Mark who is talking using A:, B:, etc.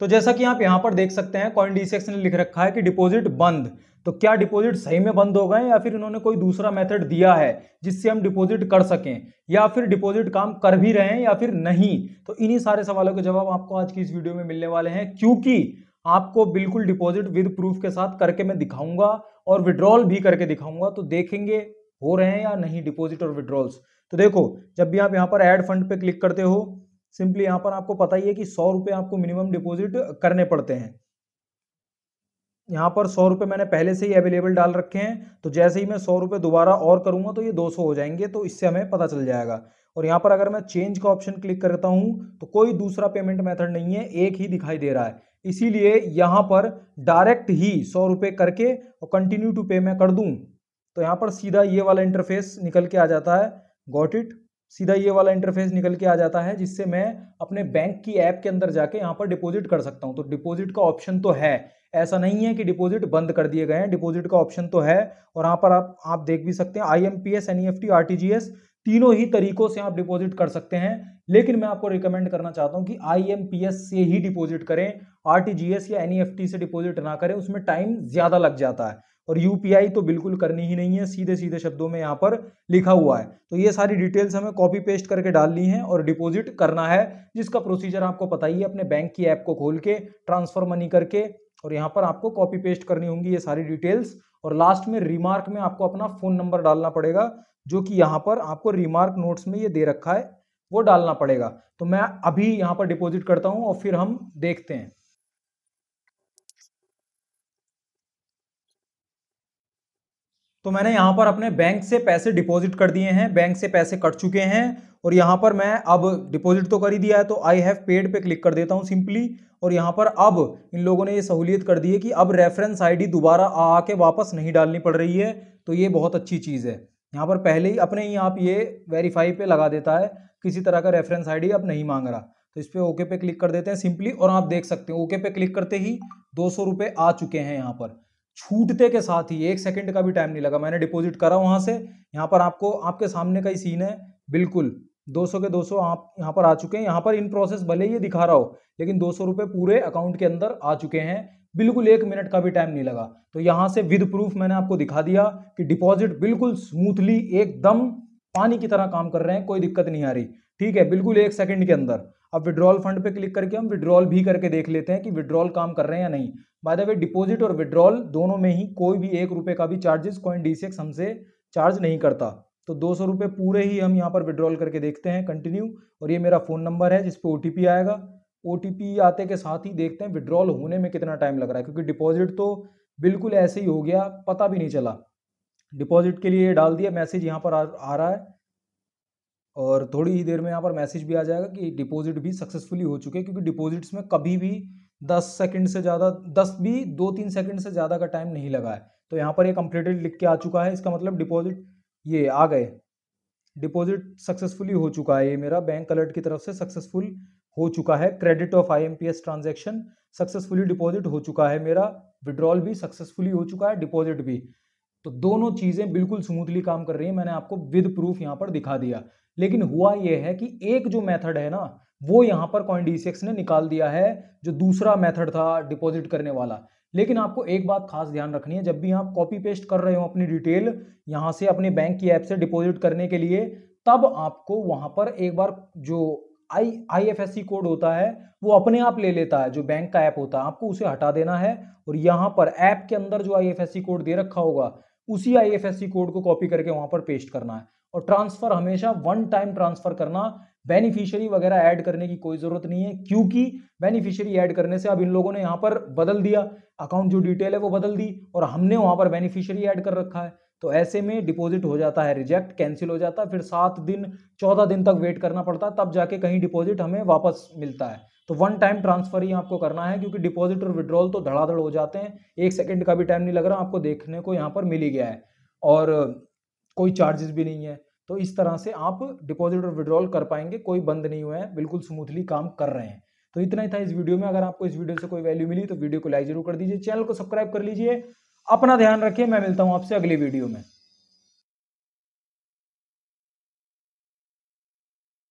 A: तो जैसा कि आप यहाँ पर देख सकते हैं कॉइन डी सेक्शन ने लिख रखा है कि डिपॉजिट बंद तो क्या डिपॉजिट सही में बंद हो गए या फिर इन्होंने कोई दूसरा मेथड दिया है जिससे हम डिपॉजिट कर सकें या फिर डिपॉजिट काम कर भी रहे हैं या फिर नहीं तो इन्हीं सारे सवालों के जवाब आपको आज की इस वीडियो में मिलने वाले हैं क्योंकि आपको बिल्कुल डिपॉजिट विद प्रूफ के साथ करके मैं दिखाऊंगा और विड्रॉल भी करके दिखाऊंगा तो देखेंगे हो रहे हैं या नहीं डिपॉजिट और विड्रॉल्स तो देखो जब भी आप यहाँ पर एड फंड पे क्लिक करते हो सिंपली यहां पर आपको पता ही है कि सौ रुपए आपको मिनिमम डिपॉजिट करने पड़ते हैं यहाँ पर सौ रुपए मैंने पहले से ही अवेलेबल डाल रखे हैं तो जैसे ही मैं सौ रुपए दोबारा और करूंगा तो ये दो सौ हो जाएंगे तो इससे हमें पता चल जाएगा और यहाँ पर अगर मैं चेंज का ऑप्शन क्लिक करता हूं तो कोई दूसरा पेमेंट मेथड नहीं है एक ही दिखाई दे रहा है इसीलिए यहाँ पर डायरेक्ट ही सौ रुपये करके और कंटिन्यू टू पे मैं कर दूं तो यहाँ पर सीधा ये वाला इंटरफेस निकल के आ जाता है गॉट इट सीधा ये वाला इंटरफेस निकल के आ जाता है जिससे मैं अपने बैंक की ऐप के अंदर जाके यहाँ पर डिपॉजिट कर सकता हूँ तो डिपॉजिट का ऑप्शन तो है ऐसा नहीं है कि डिपॉजिट बंद कर दिए गए हैं डिपॉजिट का ऑप्शन तो है और यहाँ पर आप आप देख भी सकते हैं I M P S N E F T R T G S तीनों ही तरीकों से आप डिपॉजिट कर सकते हैं लेकिन मैं आपको रिकमेंड करना चाहता हूँ कि आई से ही डिपॉजिट करें आर या एन e से डिपॉजिट ना करें उसमें टाइम ज़्यादा लग जाता है और यूपीआई तो बिल्कुल करनी ही नहीं है सीधे सीधे शब्दों में यहाँ पर लिखा हुआ है तो ये सारी डिटेल्स हमें कॉपी पेस्ट करके डालनी है और डिपॉजिट करना है जिसका प्रोसीजर आपको पता ही है अपने बैंक की ऐप को खोल के ट्रांसफर मनी करके और यहाँ पर आपको कॉपी पेस्ट करनी होंगी ये सारी डिटेल्स और लास्ट में रिमार्क में आपको अपना फ़ोन नंबर डालना पड़ेगा जो कि यहाँ पर आपको रिमार्क नोट्स में ये दे रखा है वो डालना पड़ेगा तो मैं अभी यहाँ पर डिपॉजिट करता हूँ और फिर हम देखते हैं तो मैंने यहाँ पर अपने बैंक से पैसे डिपॉजिट कर दिए हैं बैंक से पैसे कट चुके हैं और यहाँ पर मैं अब डिपॉजिट तो कर ही दिया है तो आई हैव पेड पे क्लिक कर देता हूँ सिंपली और यहाँ पर अब इन लोगों ने ये सहूलियत कर दी है कि अब रेफरेंस आईडी दोबारा आके वापस नहीं डालनी पड़ रही है तो ये बहुत अच्छी चीज़ है यहाँ पर पहले ही अपने ही आप ये वेरीफाई पर लगा देता है किसी तरह का रेफरेंस आई अब नहीं मांग रहा तो इस पर ओके पे क्लिक कर देते हैं सिंपली और आप देख सकते हैं ओके पे क्लिक करते ही दो सौ आ चुके हैं यहाँ पर छूटते के साथ ही एक सेकंड का भी टाइम नहीं लगा मैंने डिपॉजिट करा वहां से यहाँ पर आपको आपके सामने का ही सीन है बिल्कुल 200 के 200 आप यहाँ पर आ चुके हैं यहाँ पर इन प्रोसेस भले ही दिखा रहा हो लेकिन दो सौ पूरे अकाउंट के अंदर आ चुके हैं बिल्कुल एक मिनट का भी टाइम नहीं लगा तो यहाँ से विद प्रूफ मैंने आपको दिखा दिया कि डिपॉजिट बिल्कुल स्मूथली एकदम पानी की तरह काम कर रहे हैं कोई दिक्कत नहीं आ रही ठीक है बिल्कुल एक सेकंड के अंदर अब विड्रॉल फंड पे क्लिक करके हम विड्रॉल भी करके देख लेते हैं कि विड्रॉल काम कर रहे हैं या नहीं बाय द वे डिपॉजिट और विड्रॉल दोनों में ही कोई भी एक रुपये का भी चार्जेस कॉइन डी हमसे चार्ज नहीं करता तो दो सौ रुपये पूरे ही हम यहाँ पर विड्रॉल करके देखते हैं कंटिन्यू और ये मेरा फ़ोन नंबर है जिस पर ओ आएगा ओ आते के साथ ही देखते हैं विड्रॉल होने में कितना टाइम लग रहा है क्योंकि डिपॉजिट तो बिल्कुल ऐसे ही हो गया पता भी नहीं चला डिपॉजिट के लिए डाल दिया मैसेज यहाँ पर आ रहा है और थोड़ी ही देर में यहाँ पर मैसेज भी आ जाएगा कि डिपॉजिट भी सक्सेसफुली हो चुके हैं क्योंकि डिपॉजिट्स में कभी भी दस सेकंड से ज़्यादा दस भी दो तीन सेकंड से ज़्यादा का टाइम नहीं लगा है तो यहाँ पर ये कंप्लीटेड लिख के आ चुका है इसका मतलब डिपॉजिट ये आ गए डिपॉजिट सक्सेसफुली हो चुका है ये मेरा बैंक अलर्ट की तरफ से सक्सेसफुल हो चुका है credit of I M P S transaction successfully deposit हो चुका है मेरा विड्रॉल भी सक्सेसफुली हो चुका है डिपॉजिट भी तो दोनों चीज़ें बिल्कुल स्मूथली काम कर रही हैं मैंने आपको विद प्रूफ यहाँ पर दिखा दिया लेकिन हुआ यह है कि एक जो मेथड है ना वो यहां पर कॉइन ने निकाल दिया है जो दूसरा मेथड था डिपॉजिट करने वाला लेकिन आपको एक बात खास ध्यान रखनी है जब भी आप कॉपी पेस्ट कर रहे हो अपनी डिटेल यहां से अपने बैंक की ऐप से डिपॉजिट करने के लिए तब आपको वहां पर एक बार जो I I F S C code होता है वो अपने आप ले लेता है जो बैंक का ऐप होता है आपको उसे हटा देना है और यहाँ पर ऐप के अंदर जो I F S C code दे रखा होगा उसी I F S C code को कॉपी करके वहाँ पर पेस्ट करना है और ट्रांसफर हमेशा वन टाइम ट्रांसफर करना बेनिफिशियरी वगैरह ऐड करने की कोई ज़रूरत नहीं है क्योंकि बेनिफिशियरी ऐड करने से अब इन लोगों ने यहाँ पर बदल दिया अकाउंट जो डिटेल है वो बदल दी और हमने वहाँ पर बेनिफिशियरी ऐड कर रखा है तो ऐसे में डिपॉजिट हो जाता है रिजेक्ट कैंसिल हो जाता है फिर सात दिन चौदह दिन तक वेट करना पड़ता है तब जाके कहीं डिपॉजिट हमें वापस मिलता है तो वन टाइम ट्रांसफर ही आपको करना है क्योंकि डिपॉजिट और विड्रॉल तो धड़ाधड़ हो जाते हैं एक सेकंड का भी टाइम नहीं लग रहा आपको देखने को यहाँ पर मिल ही गया है और कोई चार्जेस भी नहीं है तो इस तरह से आप डिपॉजिट और विड्रॉल कर पाएंगे कोई बंद नहीं हुए हैं बिल्कुल स्मूथली काम कर रहे हैं तो इतना ही था इस वीडियो में अगर आपको इस वीडियो से कोई वैल्यू मिली तो वीडियो को लाइक जरूर कर दीजिए चैनल को सब्सक्राइब कर लीजिए अपना ध्यान रखिए मैं मिलता हूँ आपसे अगली वीडियो में